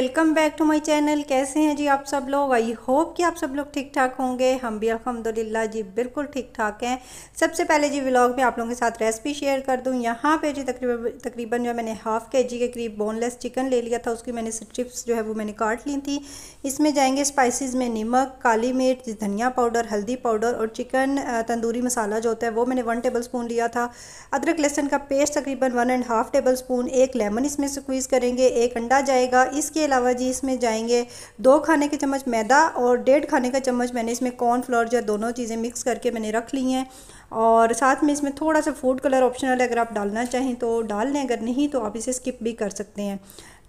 welcome back to my channel कैसे हैं जी आप सब लोग आई होप कि आप सब लोग ठीक ठाक होंगे हम भी अलहमदिल्ला जी बिल्कुल ठीक ठाक हैं सबसे पहले जी व्लॉग में आप लोगों के साथ रेसिपी शेयर कर दूं यहाँ पे जी तकरीबन तकरीबन जो मैंने हाफ़ के जी के करीब बोनलेस चिकन ले लिया था उसकी मैंने स्ट्रिप्स जो है वो मैंने काट ली थी इसमें जाएंगे स्पाइसिस में नमक काली मिर्च धनिया पाउडर हल्दी पाउडर और चिकन तंदूरी मसाला जो होता है वो मैंने वन टेबल स्पून लिया था अदरक लहसन का पेस्ट तकरीबन one and half tablespoon एक लेमन इसमें स्क्वीज़ करेंगे एक अंडा जाएगा इसके अलावा जी इसमें जाएंगे दो खाने के चम्मच मैदा और डेढ़ खाने का चम्मच मैंने इसमें कॉर्नफ्लोर जो दोनों चीज़ें मिक्स करके मैंने रख ली हैं और साथ में इसमें थोड़ा सा फूड कलर ऑप्शनल है अगर आप डालना चाहें तो डाल लें अगर नहीं तो आप इसे स्किप भी कर सकते हैं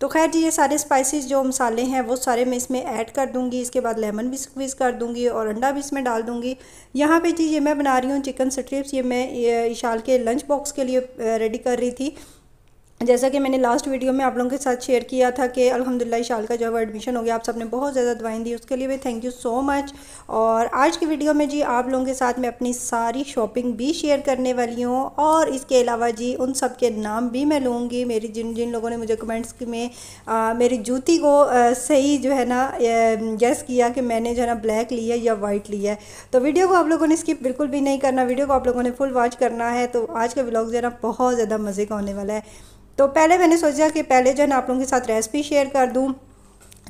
तो खैर जी ये सारे स्पाइसेस जो मसाले हैं वो सारे मैं इसमें ऐड कर दूंगी इसके बाद लेमन भी स्क्वीज़ कर दूंगी और अंडा भी इसमें डाल दूंगी यहाँ पे जी ये मैं बना रही हूँ चिकन स्ट्रिप्स ये मैं इशाल के लंच बॉक्स के लिए रेडी कर रही थी जैसा कि मैंने लास्ट वीडियो में आप लोगों के साथ शेयर किया था कि अल्हम्दुलिल्लाह शाल का जो है एडमिशन हो गया आप सबने बहुत ज़्यादा दवाएं दी उसके लिए भी थैंक यू सो मच और आज की वीडियो में जी आप लोगों के साथ मैं अपनी सारी शॉपिंग भी शेयर करने वाली हूँ और इसके अलावा जी उन सब के नाम भी मैं लूँगी मेरी जिन जिन लोगों ने मुझे कमेंट्स में आ, मेरी जूती को आ, सही जो है ना गैस किया कि मैंने जो है ना ब्लैक लिया या वाइट लिया है तो वीडियो को आप लोगों ने स्किप बिल्कुल भी नहीं करना वीडियो को आप लोगों ने फुल वॉच करना है तो आज का ब्लॉग जो है ना बहुत ज़्यादा मज़े का होने वाला है तो पहले मैंने सोचा कि पहले जो है ना आप लोगों के साथ रेसिपी शेयर कर दूँ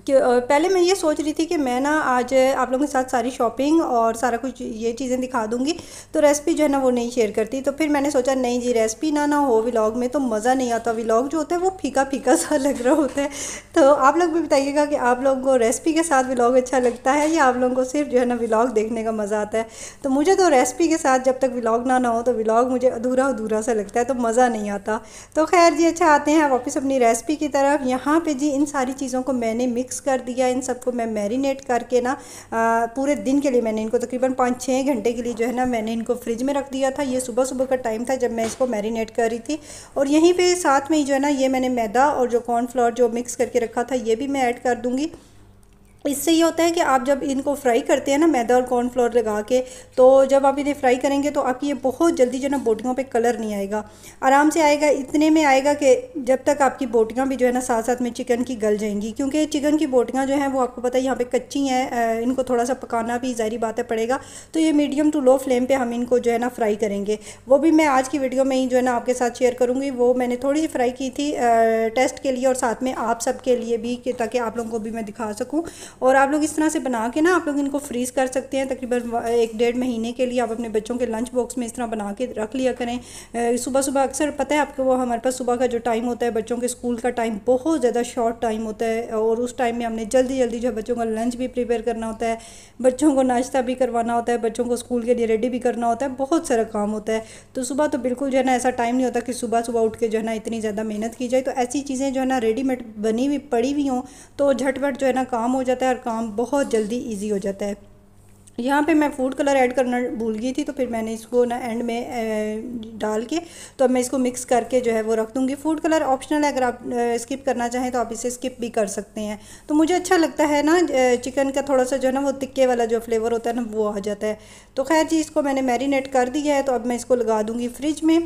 कि पहले मैं ये सोच रही थी कि मैं ना आज आप लोगों के साथ सारी शॉपिंग और सारा कुछ ये चीज़ें दिखा दूंगी तो रेसिपी जो है ना वो नहीं शेयर करती तो फिर मैंने सोचा नहीं जी रेसिपी ना ना हो व्लॉग में तो मज़ा नहीं आता व्लॉग जो होता है वो फीका फीका सा लग रहा होता है तो आप लोग भी बताइएगा कि आप लोगों को रेसिपी के साथ व्लॉग अच्छा लगता है या आप लोगों को सिर्फ जो है ना व्लॉग देखने का मज़ा आता है तो मुझे तो रेसिपी के साथ जब तक व्लॉग ना ना हो तो व्लॉग मुझे अधूरा अधूरा सा लगता है तो मज़ा नहीं आता तो खैर जी अच्छा आते हैं वापस अपनी रेसिपी की तरफ यहाँ पर जी इन सारी चीज़ों को मैंने मिक्स कर दिया इन सबको मैं मैरिनेट करके ना पूरे दिन के लिए मैंने इनको तकरीबन पाँच छः घंटे के लिए जो है ना मैंने इनको फ्रिज में रख दिया था ये सुबह सुबह का टाइम था जब मैं इसको मैरिनेट कर रही थी और यहीं पर साथ में ही जो है ना ये मैंने मैदा और जो कॉर्नफ्लावर जो मिक्स करके रखा था ये भी मैं ऐड कर दूँगी इससे ये होता है कि आप जब इनको फ्राई करते हैं ना मैदा और कॉर्नफ्लोर लगा के तो जब आप इन्हें फ्राई करेंगे तो आपकी ये बहुत जल्दी जो है ना बोटियों पे कलर नहीं आएगा आराम से आएगा इतने में आएगा कि जब तक आपकी बोटियाँ भी जो है ना साथ साथ में चिकन की गल जाएंगी क्योंकि चिकन की बोटियाँ जो हैं वो आपको पता है यहाँ पर कच्ची हैं इनको थोड़ा सा पकाना भी ज़ाहरी बात है पड़ेगा तो ये मीडियम टू लो फ्लेम पर हम इनको जो है ना फ्राई करेंगे वो भी मैं आज की वीडियो में ही जो है ना आपके साथ शेयर करूँगी वो मैंने थोड़ी सी फ्राई की थी टेस्ट के लिए और साथ में आप सब के लिए भी ताकि आप लोगों को भी मैं दिखा सकूँ और आप लोग इस तरह से बना के ना आप लोग इनको फ्रीज़ कर सकते हैं तकरीबन एक डेढ़ महीने के लिए आप अपने बच्चों के लंच बॉक्स में इस तरह बना के रख लिया करें सुबह सुबह अक्सर पता है आपको वो हमारे पास सुबह का जो टाइम होता है बच्चों के स्कूल का टाइम बहुत ज़्यादा शॉर्ट टाइम होता है और उस टाइम में हमने जल्दी जल्दी जो बच्चों का लंच भी प्रिपेयर करना होता है बच्चों को नाश्ता भी करवाना होता है बच्चों को स्कूल के लिए रेडी भी करना होता है बहुत सारा काम होता है तो सुबह तो बिल्कुल जो है ना ऐसा टाइम नहीं होता कि सुबह सुबह उठ के जो है ना इतनी ज़्यादा मेहनत की जाए तो ऐसी चीज़ें जो है ना रेडीमेड बनी हुई पड़ी हुई हों तो झटपट जो है ना काम हो जाता जाता है और काम बहुत जल्दी ईजी हो जाता है यहाँ पे मैं फूड कलर ऐड करना भूल गई थी तो फिर मैंने इसको ना एंड में डाल के तो अब मैं इसको मिक्स करके जो है वो रख दूँगी फूड कलर ऑप्शनल है अगर आप स्किप करना चाहें तो आप इसे स्किप भी कर सकते हैं तो मुझे अच्छा लगता है ना चिकन का थोड़ा सा जो है ना वो तिक्के वाला जो फ्लेवर होता है ना वो आ जाता है तो खैर जी इसको मैंने मैरिनेट कर दिया है तो अब मैं इसको लगा दूँगी फ्रिज में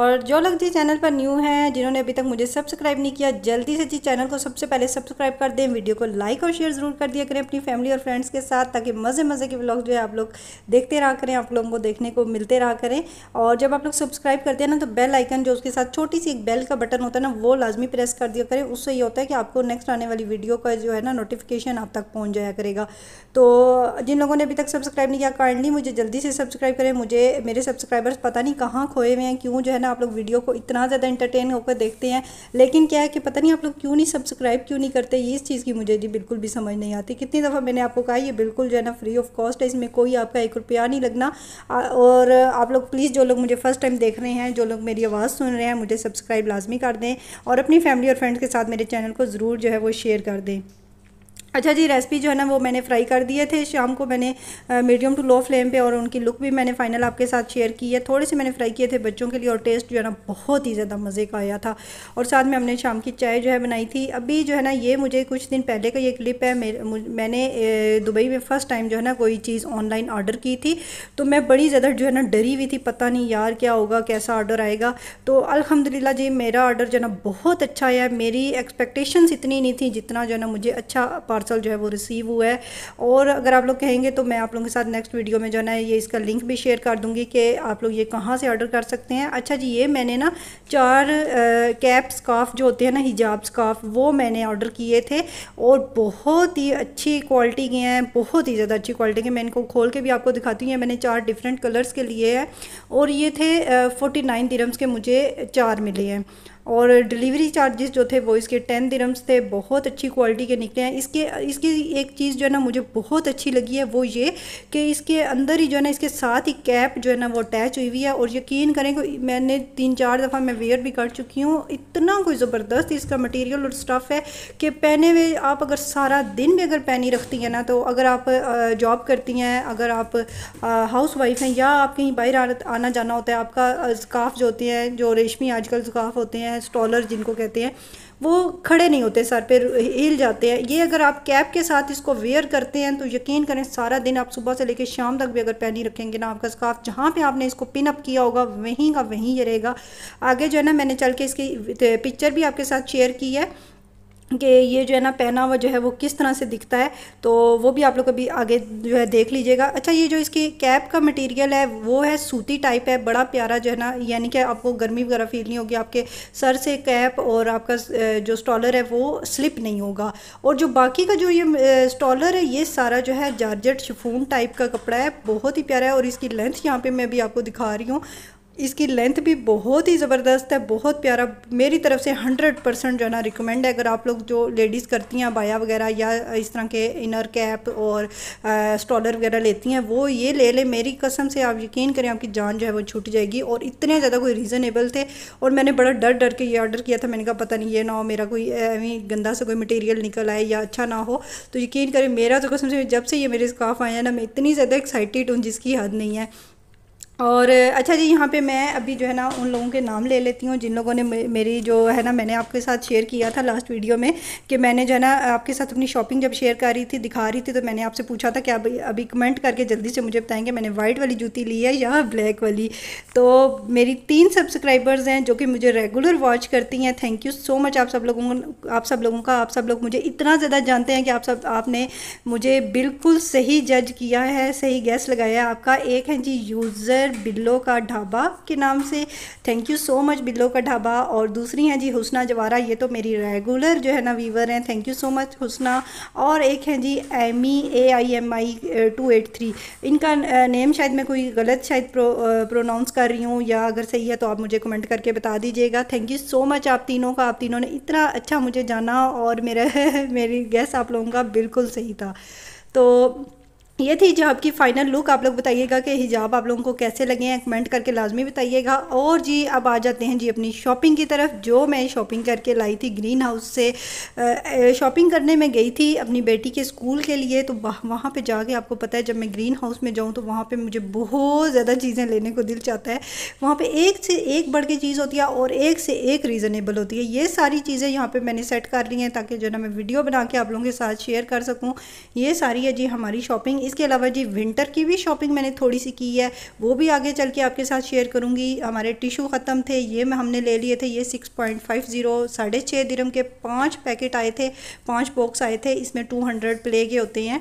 और जो लोग जी चैनल पर न्यू हैं जिन्होंने अभी तक मुझे सब्सक्राइब नहीं किया जल्दी से जी चैनल को सबसे पहले सब्सक्राइब कर दें वीडियो को लाइक और शेयर ज़रूर कर दिया करें अपनी फैमिली और फ्रेंड्स के साथ ताकि मज़े मज़े के ब्लॉग जो है आप लोग देखते रहा करें आप लोगों को देखने को मिलते रहा करें और जब आप लोग सब्सक्राइब करते हैं ना तो बेल आइकन जो उसके साथ छोटी सी एक बेल का बटन होता है ना वो लाजमी प्रेस कर दिया करें उससे ये होता है कि आपको नेक्स्ट आने वाली वीडियो का जो है ना नोटिफिकेशन आप तक पहुँच जाया करेगा तो जिन लोगों ने अभी तक सब्सक्राइब नहीं किया काइंडली मुझे जल्दी से सब्सक्राइब करें मुझे मेरे सब्सक्राइबर्स पता नहीं कहाँ खोए हुए हैं क्यों जो है ना ना आप लोग वीडियो को इतना ज़्यादा इंटरटेन होकर देखते हैं लेकिन क्या है कि पता नहीं आप लोग क्यों नहीं सब्सक्राइब क्यों नहीं करते इस चीज़ की मुझे जी बिल्कुल भी समझ नहीं आती कितनी दफ़ा मैंने आपको कहा ये बिल्कुल जो है ना फ्री ऑफ कॉस्ट है इसमें कोई आपका एक रुपया नहीं लगना और आप लोग प्लीज़ जो लोग मुझे फ़र्स्ट टाइम देख रहे हैं जो लोग मेरी आवाज़ सुन रहे हैं मुझे सब्सक्राइब लाजमी कर दें और अपनी फैमिली और फ्रेंड्स के साथ मेरे चैनल को ज़रूर जो है वो शेयर कर दें अच्छा जी रेसिपी जो है ना वो मैंने फ्राई कर दिए थे शाम को मैंने मीडियम टू लो फ्लेम पे और उनकी लुक भी मैंने फाइनल आपके साथ शेयर की है थोड़े से मैंने फ्राई किए थे बच्चों के लिए और टेस्ट जो है ना बहुत ही ज़्यादा मज़े का आया था और साथ में हमने शाम की चाय जो है बनाई थी अभी जो है ना ये मुझे कुछ दिन पहले का ये क्लिप है मैंने दुबई में फ़र्स्ट टाइम जो है ना कोई चीज़ ऑनलाइन ऑर्डर की थी तो मैं बड़ी ज़्यादा जो है ना डरी हुई थी पता नहीं यार क्या होगा कैसा ऑर्डर आएगा तो अलहमदिल्ला जी मेरा ऑर्डर जो है ना बहुत अच्छा आया मेरी एक्सपेक्टेशंस इतनी नहीं थी जितना जो है ना मुझे अच्छा पार्सल पार्सल जो है वो रिसीव हुआ है और अगर आप लोग कहेंगे तो मैं आप लोगों के साथ नेक्स्ट वीडियो में जो है ना ये इसका लिंक भी शेयर कर दूंगी कि आप लोग ये कहाँ से ऑर्डर कर सकते हैं अच्छा जी ये मैंने ना चार कैप स्काफ जो होते हैं ना हिजाब स्काफ वो मैंने ऑर्डर किए थे और बहुत ही अच्छी क्वालिटी के हैं बहुत ही ज़्यादा अच्छी क्वालिटी के मैं इनको खोल के भी आपको दिखाती हूँ ये मैंने चार डिफरेंट कलर्स के लिए है और ये थे फोर्टी नाइन के मुझे चार मिले हैं और डिलीवरी चार्जेस जो थे वो इसके टेन दिरम्स थे बहुत अच्छी क्वालिटी के निकले हैं इसके इसकी एक चीज़ जो है ना मुझे बहुत अच्छी लगी है वो ये कि इसके अंदर ही जो है ना इसके साथ ही कैप जो है ना वो अटैच हुई हुई है और यकीन करें कि मैंने तीन चार दफ़ा मैं वेयर भी कर चुकी हूँ इतना कोई ज़बरदस्त इसका मटीरियल और स्टफ़ है कि पहने हुए आप अगर सारा दिन भी अगर पहनी रखती हैं ना तो अगर आप जॉब करती हैं अगर आप हाउस वाइफ हैं या आप कहीं बाहर आना जाना होता है आपका स्काफ जो होते हैं जो रेशमी आजकल स्काफ होते हैं हैं स्टॉलर जिनको कहते हैं वो खड़े नहीं होते सर पर हिल जाते हैं ये अगर आप कैप के साथ इसको वेयर करते हैं तो यकीन करें सारा दिन आप सुबह से लेकर शाम तक भी अगर पहनी रखेंगे ना आपका स्काफ जहाँ पे आपने इसको पिन अप किया होगा वहीं का वहीं ये रहेगा आगे जो है ना मैंने चल के इसकी पिक्चर भी आपके साथ शेयर की है कि ये जो है ना पहना हुआ जो है वो किस तरह से दिखता है तो वो भी आप लोग अभी आगे जो है देख लीजिएगा अच्छा ये जो इसकी कैप का मटेरियल है वो है सूती टाइप है बड़ा प्यारा जो है ना यानी कि आपको गर्मी वगैरह फील नहीं होगी आपके सर से कैप और आपका जो स्टॉलर है वो स्लिप नहीं होगा और जो बाकी का जो ये स्टॉलर है ये सारा जो है जारजट शिफून टाइप का कपड़ा है बहुत ही प्यारा है और इसकी लेंथ यहाँ पर मैं अभी आपको दिखा रही हूँ इसकी लेंथ भी बहुत ही ज़बरदस्त है बहुत प्यारा मेरी तरफ से हंड्रेड परसेंट जो है ना रिकमेंड है अगर आप लोग जो लेडीज़ करती हैं बाया वगैरह या इस तरह के इनर कैप और स्टॉलर वगैरह लेती हैं वो ये ले ले मेरी कसम से आप यकीन करें आपकी जान जो है वो छूट जाएगी और इतने ज़्यादा कोई रीज़नेबल थे और मैंने बड़ा डर डर के ये ऑर्डर किया था मैंने कहा पता नहीं ये ना हो मेरा कोई गंदा सा कोई मटेरियल निकल आए या अच्छा ना हो तो यकीन करें मेरा तो कसम से जब से ये मेरे स्काफ आया ना मैं इतनी ज़्यादा एक्साइटेड हूँ जिसकी हद नहीं है और अच्छा जी यहाँ पे मैं अभी जो है ना उन लोगों के नाम ले लेती हूँ जिन लोगों ने मेरी जो है ना मैंने आपके साथ शेयर किया था लास्ट वीडियो में कि मैंने जो है ना आपके साथ अपनी शॉपिंग जब शेयर कर रही थी दिखा रही थी तो मैंने आपसे पूछा था कि आप अभी कमेंट करके जल्दी से मुझे बताएंगे मैंने वाइट वाली जूती ली है या ब्लैक वाली तो मेरी तीन सब्सक्राइबर्स हैं जो कि मुझे रेगुलर वॉच करती हैं थैंक यू सो मच आप सब लोगों आप सब लोगों का आप सब लोग मुझे इतना ज़्यादा जानते हैं कि आप सब आपने मुझे बिल्कुल सही जज किया है सही गैस लगाया है आपका एक है जी यूज़र सर बिल्लो का ढाबा के नाम से थैंक यू सो मच बिल्लो का ढाबा और दूसरी हैं जी हुसना जवारा ये तो मेरी रेगुलर जो है ना वीवर हैं thank you so much Husna और एक हैं जी M E A I M I two eight three इनका नेम शायद मैं कोई गलत शायद प्रो प्रोनाउंस कर रही हूँ या अगर सही है तो आप मुझे कमेंट करके बता दीजिएगा थैंक यू सो मच आप तीनों का आप तीनों ने इतना अच्छा मुझे जाना और मेरा मेरी गैस आप लोगों का बिल्कुल सही था तो ये थी हिजाब की फ़ाइनल लुक आप लोग बताइएगा कि हिजाब आप लोगों को कैसे लगे हैं कमेंट करके लाजमी बताइएगा और जी अब आ जाते हैं जी अपनी शॉपिंग की तरफ जो मैं शॉपिंग करके लाई थी ग्रीन हाउस से शॉपिंग करने में गई थी अपनी बेटी के स्कूल के लिए तो वहाँ पे जाके आपको पता है जब मैं ग्रीन हाउस में जाऊँ तो वहाँ पर मुझे बहुत ज़्यादा चीज़ें लेने को दिल चाहता है वहाँ पर एक से एक बढ़ के चीज़ होती है और एक से एक रीज़नेबल होती है ये सारी चीज़ें यहाँ पर मैंने सेट कर ली हैं ताकि जो ना मैं वीडियो बना के आप लोगों के साथ शेयर कर सकूँ ये सारी है जी हमारी शॉपिंग इसके अलावा जी विंटर की भी शॉपिंग मैंने थोड़ी सी की है वो भी आगे चल के आपके साथ शेयर करूँगी हमारे टिशू ख़त्म थे ये मैं हमने ले लिए थे ये सिक्स पॉइंट फाइव ज़ीरो साढ़े छः दिरम के पाँच पैकेट आए थे पाँच बॉक्स आए थे इसमें टू हंड्रेड प्ले के होते हैं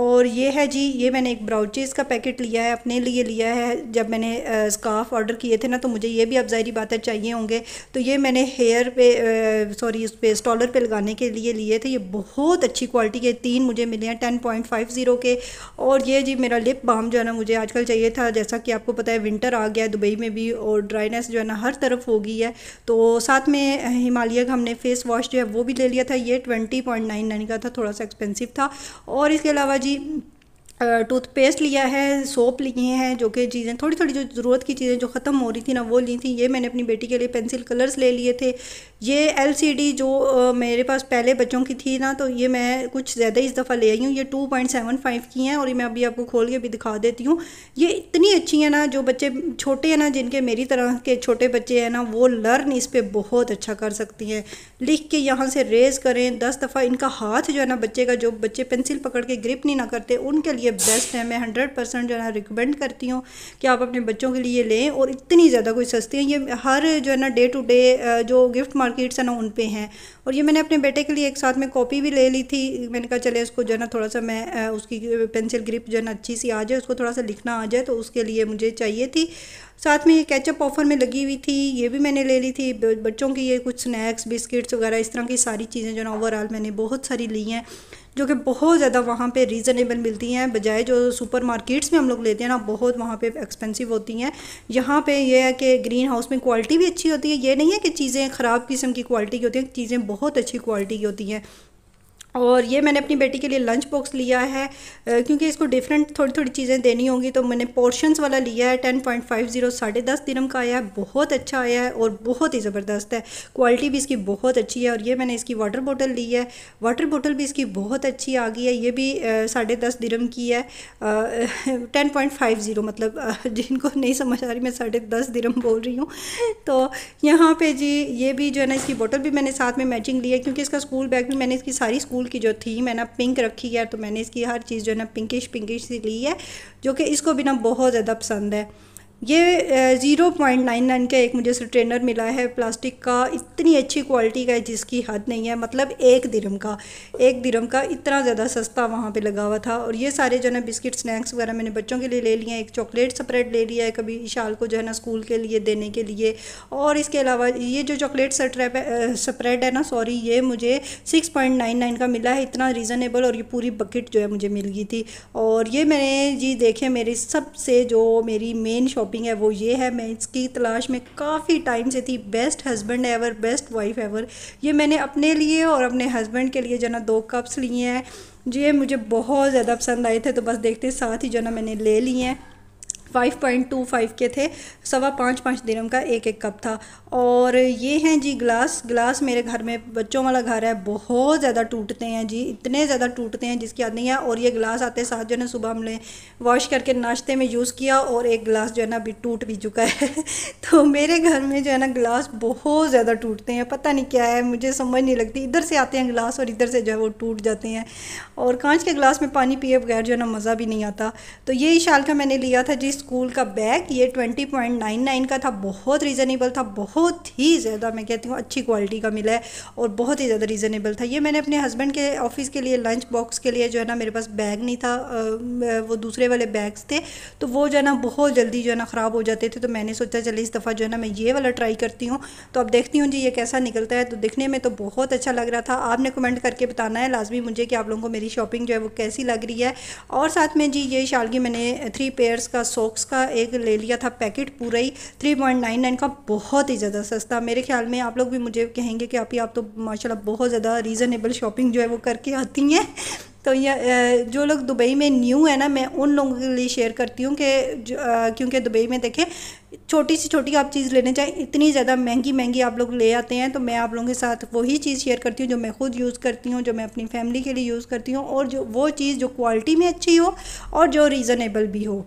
और ये है जी ये मैंने एक ब्राउचेज़ का पैकेट लिया है अपने लिए लिया है जब मैंने स्काफ ऑर्डर किए थे ना तो मुझे ये भी अब ज़ाहरी बातें चाहिए होंगे तो ये मैंने हेयर पे सॉरी उस पर स्टॉलर पर लगाने के लिए लिए थे ये बहुत अच्छी क्वालिटी के तीन मुझे मिले हैं टेन पॉइंट फाइव ज़ीरो के और ये जी मेरा लिप बाम जो है ना मुझे आजकल चाहिए था जैसा कि आपको पता है विंटर आ गया है दुबई में भी और ड्राइनेस जो है ना हर तरफ हो गई है तो साथ में हिमालय का हमने फेस वॉश जो है वो भी ले लिया था ये ट्वेंटी पॉइंट नाइन नाइन का था थोड़ा सा एक्सपेंसिव था और इसके अलावा जी टूथपेस्ट लिया है सोप लिए हैं जो कि चीज़ें थोड़ी थोड़ी जो ज़रूरत की चीज़ें जो ख़त्म हो रही थी ना वो ली थी ये मैंने अपनी बेटी के लिए पेंसिल कलर्स ले लिए थे ये डी जो मेरे पास पहले बच्चों की थी ना तो ये मैं कुछ ज़्यादा इस दफ़ा ले आई हूँ ये टू पॉइंट सेवन फाइव की हैं और ये मैं अभी आपको खोल के भी दिखा देती हूँ ये इतनी अच्छी है ना जो बच्चे छोटे हैं ना जिनके मेरी तरह के छोटे बच्चे हैं ना वो लर्न इस पर बहुत अच्छा कर सकती हैं लिख के यहाँ से रेज करें दस दफ़ा इनका हाथ जो है ना बच्चे का जो बच्चे पेंसिल पकड़ के ग्रिप नहीं ना करते उनके लिए बेस्ट है मैं हंड्रेड परसेंट जो है ना रिकमेंड करती हूँ कि आप अपने बच्चों के लिए लें और इतनी ज़्यादा कोई सस्ती है ये हर जो है ना डे टू डे जो गिफ्ट मार्केट मार्केट्स है ना उन पे हैं और ये मैंने अपने बेटे के लिए एक साथ में कॉपी भी ले ली थी मैंने कहा चले उसको जो है ना थोड़ा सा मैं उसकी पेंसिल ग्रिप जो है ना अच्छी सी आ जाए उसको थोड़ा सा लिखना आ जाए तो उसके लिए मुझे चाहिए थी साथ में ये कैचअप ऑफर में लगी हुई थी ये भी मैंने ले ली थी बच्चों की ये कुछ स्नैक्स बिस्किट्स वगैरह इस तरह की सारी चीज़ें जो है ना ओवरऑल मैंने बहुत सारी ली हैं जो कि बहुत ज़्यादा वहाँ पे रीज़नेबल मिलती हैं बजाय जो सुपर मार्केट्स में हम लोग लेते हैं ना बहुत वहाँ पे एक्सपेंसिव होती हैं यहाँ पे ये है कि ग्रीन हाउस में क्वालिटी भी अच्छी होती है ये नहीं है कि चीज़ें ख़राब किस्म की क्वालिटी की होती हैं चीज़ें बहुत अच्छी क्वालिटी की होती हैं और ये मैंने अपनी बेटी के लिए लंच बॉक्स लिया है क्योंकि इसको डिफरेंट थोड़ी थोड़ी चीज़ें देनी होंगी तो मैंने पोर्शंस वाला लिया है टेन पॉइंट फाइव जीरो साढ़े दस दिनम का आया है बहुत अच्छा आया है और बहुत ही ज़बरदस्त है क्वालिटी भी इसकी बहुत अच्छी है और ये मैंने इसकी वाटर बॉटल ली है वाटर बॉटल भी इसकी बहुत अच्छी आ गई है ये भी साढ़े दस दिनम की है टेन पॉइंट फाइव ज़ीरो मतलब जिनको नहीं समझ आ रही मैं साढ़े दस दिनम बोल रही हूँ तो यहाँ पर जी ये भी जो है ना इसकी बॉटल भी मैंने साथ में मैचिंग ली है क्योंकि इसका स्कूल बैग भी मैंने इसकी सारी स्कूल स्कूल की जो थीम है ना पिंक रखी है तो मैंने इसकी हर चीज़ जो है ना पिंकिश पिंकिश सी ली है जो कि इसको भी ना बहुत ज़्यादा पसंद है ये ज़ीरो पॉइंट नाइन नाइन का एक मुझे स्ट्रेनर मिला है प्लास्टिक का इतनी अच्छी क्वालिटी का है जिसकी हद नहीं है मतलब एक दिरम का एक दिरम का इतना ज़्यादा सस्ता वहाँ पे लगा हुआ था और ये सारे जो है ना बिस्किट स्नैक्स वगैरह मैंने बच्चों के लिए ले लिए एक चॉकलेट स्प्रेड ले लिया है कभी इशाल को जो है ना स्कूल के लिए देने के लिए और इसके अलावा ये जो चॉकलेट स्प्रेड है ना सॉरी ये मुझे सिक्स पॉइंट नाइन नाइन का मिला है इतना रीज़नेबल और ये पूरी बकेट जो है मुझे मिल गई थी और ये मैंने जी देखे मेरी सबसे जो मेरी मेन शॉप शॉपिंग है वो ये है मैं इसकी तलाश में काफ़ी टाइम से थी best husband ever best wife ever ये मैंने अपने लिए और अपने हस्बैंड के लिए जना दो कप्स लिए हैं ये मुझे बहुत ज़्यादा पसंद आए थे तो बस देखते साथ ही जो ना मैंने ले लिए हैं फाइव पॉइंट टू फाइव के थे सवा पाँच पाँच दिनों का एक एक कप था और ये हैं जी ग्लास ग्लास मेरे घर में बच्चों वाला घर है बहुत ज़्यादा टूटते हैं जी इतने ज़्यादा टूटते हैं जिसकी याद नहीं है और ये ग्लास आते साथ जो है ना सुबह हमने वॉश करके नाश्ते में यूज़ किया और एक ग्लास जो है ना अभी टूट भी चुका है तो मेरे घर में जो है ना ग्लास बहुत ज़्यादा टूटते हैं पता नहीं क्या है मुझे समझ नहीं लगती इधर से आते हैं ग्लास और इधर से जो है वो टूट जाते हैं और कांच के ग्लास में पानी पिए बगैर जो है ना मज़ा भी नहीं आता तो ये शाल का मैंने लिया था जिस स्कूल का बैग ये ट्वेंटी पॉइंट नाइन नाइन का था बहुत रीज़नेबल था बहुत ही ज़्यादा मैं कहती हूँ अच्छी क्वालिटी का मिला है और बहुत ही ज़्यादा रीज़नेबल था ये मैंने अपने हस्बैंड के ऑफिस के लिए लंच बॉक्स के लिए जो है ना मेरे पास बैग नहीं था वो दूसरे वाले बैग्स थे तो वो जो है ना बहुत जल्दी जो है ना ख़राब हो जाते थे तो मैंने सोचा चले इस दफ़ा जो है ना मैं ये वाला ट्राई करती हूँ तो अब देखती हूँ जी ये कैसा निकलता है तो दिखने में तो बहुत अच्छा लग रहा था आपने कमेंट करके बताना है लाजमी मुझे कि आप लोगों को मेरी शॉपिंग जो है वो कैसी लग रही है और साथ में जी ये शालगी मैंने थ्री पेयर्स का सो सॉक्स का एक ले लिया था पैकेट पूरा ही थ्री पॉइंट नाइन नाइन का बहुत ही ज़्यादा सस्ता मेरे ख्याल में आप लोग भी मुझे कहेंगे कि आप ही आप तो माशाल्लाह बहुत ज़्यादा रीज़नेबल शॉपिंग जो है वो करके आती हैं तो यह जो लोग दुबई में न्यू है ना मैं उन लोगों के लिए शेयर करती हूँ कि क्योंकि दुबई में देखें छोटी सी छोटी आप चीज़ लेने चाहें इतनी ज़्यादा महंगी महंगी आप लोग ले आते हैं तो मैं आप लोगों के साथ वही चीज़ शेयर करती हूँ जो मैं खुद यूज़ करती हूँ जो मैं अपनी फैमिली के लिए यूज़ करती हूँ और जो वो चीज़ जो क्वालिटी में अच्छी हो और जो रीज़नेबल भी हो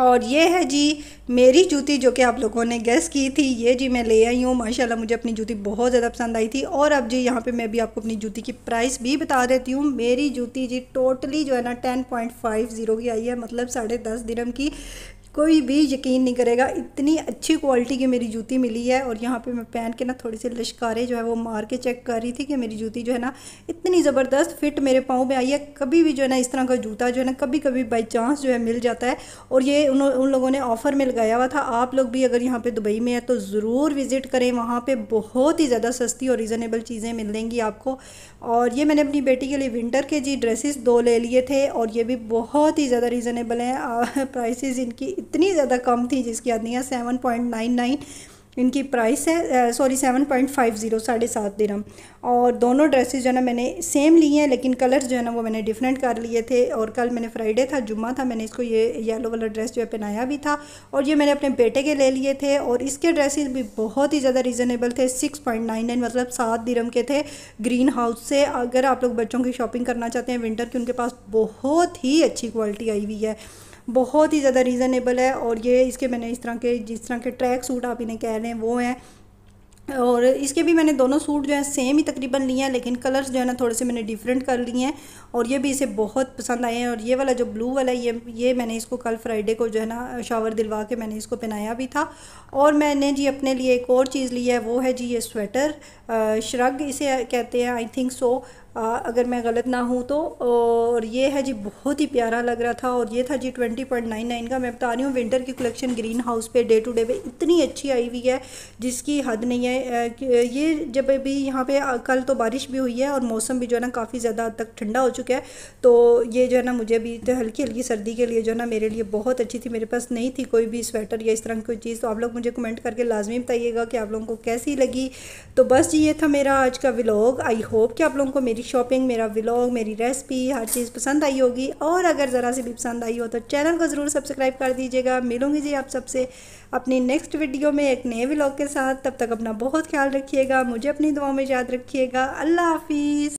और ये है जी मेरी जूती जो कि आप लोगों ने गेस की थी ये जी मैं ले आई हूँ माशाल्लाह मुझे अपनी जूती बहुत ज़्यादा पसंद आई थी और अब जी यहाँ पे मैं भी आपको अपनी जूती की प्राइस भी बता देती हूँ मेरी जूती जी टोटली जो है ना टेन पॉइंट फाइव ज़ीरो की आई है मतलब साढ़े दस दिनम की कोई भी यकीन नहीं करेगा इतनी अच्छी क्वालिटी की मेरी जूती मिली है और यहाँ पे मैं पहन के ना थोड़ी सी लश्कारे जो है वो मार के चेक कर रही थी कि मेरी जूती जो है ना इतनी ज़बरदस्त फिट मेरे पाँव में आई है कभी भी जो है ना इस तरह का जूता जो है ना कभी कभी बाई चांस जो है मिल जाता है और ये उन, उन लोगों ने ऑफ़र में लगाया हुआ था आप लोग भी अगर यहाँ पर दुबई में है तो ज़रूर विज़िट करें वहाँ पर बहुत ही ज़्यादा सस्ती और रीज़नेबल चीज़ें मिल देंगी आपको और ये मैंने अपनी बेटी के लिए विंटर के जी ड्रेसेस दो ले लिए थे और ये भी बहुत ही ज़्यादा रीज़नेबल हैं प्राइसेस इनकी इतनी ज़्यादा कम थी जिसकी याद नहीं है सेवन पॉइंट नाइन नाइन इनकी प्राइस है sorry seven point five zero साढ़े सात दिरम और दोनों ड्रेसेस जो है ना मैंने सेम लिए हैं लेकिन कलर्स जो है ना वो मैंने डिफरेंट कर लिए थे और कल मैंने फ्राइडे था जुम्मा था मैंने इसको ये येलो वाला ड्रेस जो है पहनाया भी था और ये मैंने अपने बेटे के ले लिए थे और इसके ड्रेसेस भी बहुत ही ज़्यादा रिजनेबल थे सिक्स पॉइंट नाइन नाइन मतलब सात दिरम के थे ग्रीन हाउस से अगर आप लोग बच्चों की शॉपिंग करना चाहते हैं विंटर की उनके पास बहुत ही अच्छी क्वालिटी आई हुई है बहुत ही ज़्यादा रीज़नेबल है और ये इसके मैंने इस तरह के जिस तरह के ट्रैक सूट आप इन्हें कह रहे हैं वो हैं और इसके भी मैंने दोनों सूट जो है सेम ही तकरीबन लिए हैं लेकिन कलर्स जो है ना थोड़े से मैंने डिफरेंट कर लिए हैं और ये भी इसे बहुत पसंद आए हैं और ये वाला जो ब्लू वाला ये ये मैंने इसको कल फ्राइडे को जो है ना शावर दिलवा के मैंने इसको पहनाया भी था और मैंने जी अपने लिए एक और चीज़ ली है वो है जी ये स्वेटर श्रग इसे कहते हैं आई थिंक सो आ, अगर मैं गलत ना हूँ तो और ये है जी बहुत ही प्यारा लग रहा था और ये था जी ट्वेंटी पॉइंट नाइन नाइन का मैं बता रही हूँ विंटर की कलेक्शन ग्रीन हाउस पे डे टू डे पे इतनी अच्छी आई हुई है जिसकी हद नहीं है ये जब अभी यहाँ पे कल तो बारिश भी हुई है और मौसम भी जो है ना काफ़ी ज़्यादा हद तक ठंडा हो चुका है तो ये जो है ना मुझे अभी तो हल्की हल्की सर्दी के लिए जो है ना मेरे लिए बहुत अच्छी थी मेरे पास नहीं थी कोई भी स्वेटर या इस तरह की कोई चीज़ तो आप लोग मुझे कमेंट करके लाजमी बताइएगा कि आप लोगों को कैसी लगी तो बस जी ये था मेरा आज का व्लॉग आई होप कि आप लोगों को मेरी मेरी शॉपिंग मेरा व्लॉग मेरी रेसिपी हर चीज़ पसंद आई होगी और अगर ज़रा सी भी पसंद आई हो तो चैनल को ज़रूर सब्सक्राइब कर दीजिएगा मिलूंगी जी आप सबसे अपनी नेक्स्ट वीडियो में एक नए व्लॉग के साथ तब तक अपना बहुत ख्याल रखिएगा मुझे अपनी दुआ में याद रखिएगा अल्लाह हाफिज़